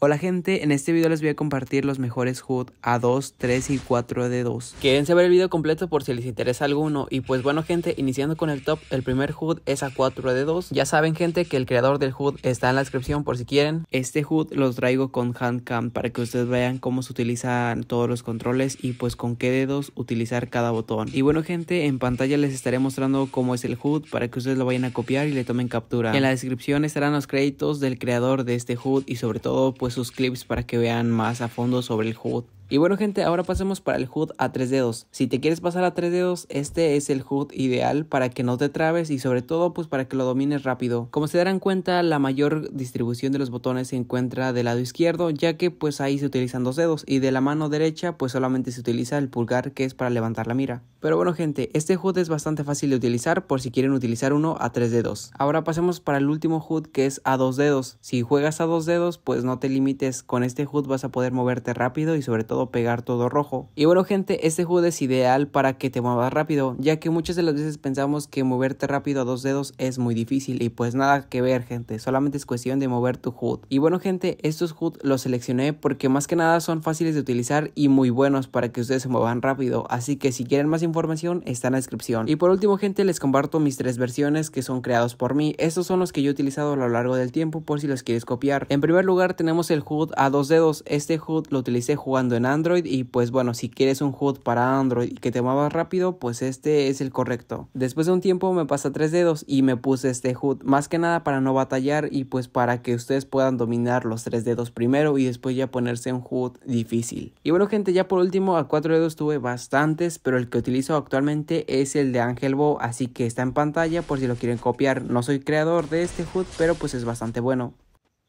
Hola gente, en este video les voy a compartir los mejores HUD A2, 3 y 4 de 2. Quédense a ver el video completo por si les interesa alguno. Y pues bueno gente, iniciando con el top, el primer HUD es A4 de 2. Ya saben gente que el creador del HUD está en la descripción por si quieren. Este HUD los traigo con handcam para que ustedes vean cómo se utilizan todos los controles y pues con qué dedos utilizar cada botón. Y bueno gente, en pantalla les estaré mostrando cómo es el HUD para que ustedes lo vayan a copiar y le tomen captura. En la descripción estarán los créditos del creador de este HUD y sobre todo pues sus clips para que vean más a fondo sobre el juego y bueno gente, ahora pasemos para el HUD a tres dedos. Si te quieres pasar a tres dedos, este es el HUD ideal para que no te trabes y sobre todo pues para que lo domines rápido. Como se darán cuenta, la mayor distribución de los botones se encuentra del lado izquierdo, ya que pues ahí se utilizan dos dedos y de la mano derecha pues solamente se utiliza el pulgar que es para levantar la mira. Pero bueno gente, este HUD es bastante fácil de utilizar por si quieren utilizar uno a tres dedos. Ahora pasemos para el último HUD que es a dos dedos. Si juegas a dos dedos, pues no te limites, con este HUD vas a poder moverte rápido y sobre todo pegar, todo rojo. Y bueno gente, este HUD es ideal para que te muevas rápido, ya que muchas de las veces pensamos que moverte rápido a dos dedos es muy difícil y pues nada que ver gente, solamente es cuestión de mover tu HUD. Y bueno gente, estos HUD los seleccioné porque más que nada son fáciles de utilizar y muy buenos para que ustedes se muevan rápido, así que si quieren más información está en la descripción. Y por último gente, les comparto mis tres versiones que son creados por mí, estos son los que yo he utilizado a lo largo del tiempo por si los quieres copiar. En primer lugar tenemos el HUD a dos dedos, este HUD lo utilicé jugando en Android y pues bueno, si quieres un HUD para Android y que te muevas rápido, pues este es el correcto. Después de un tiempo me pasa tres dedos y me puse este HUD, más que nada para no batallar y pues para que ustedes puedan dominar los tres dedos primero y después ya ponerse un HUD difícil. Y bueno gente, ya por último a cuatro dedos tuve bastantes, pero el que utilizo actualmente es el de Ángel Bo, así que está en pantalla por si lo quieren copiar. No soy creador de este HUD, pero pues es bastante bueno.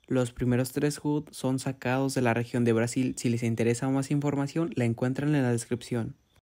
Los primeros tres HUD son sacados de la región de Brasil. Si les interesa más información, la encuentran en la descripción.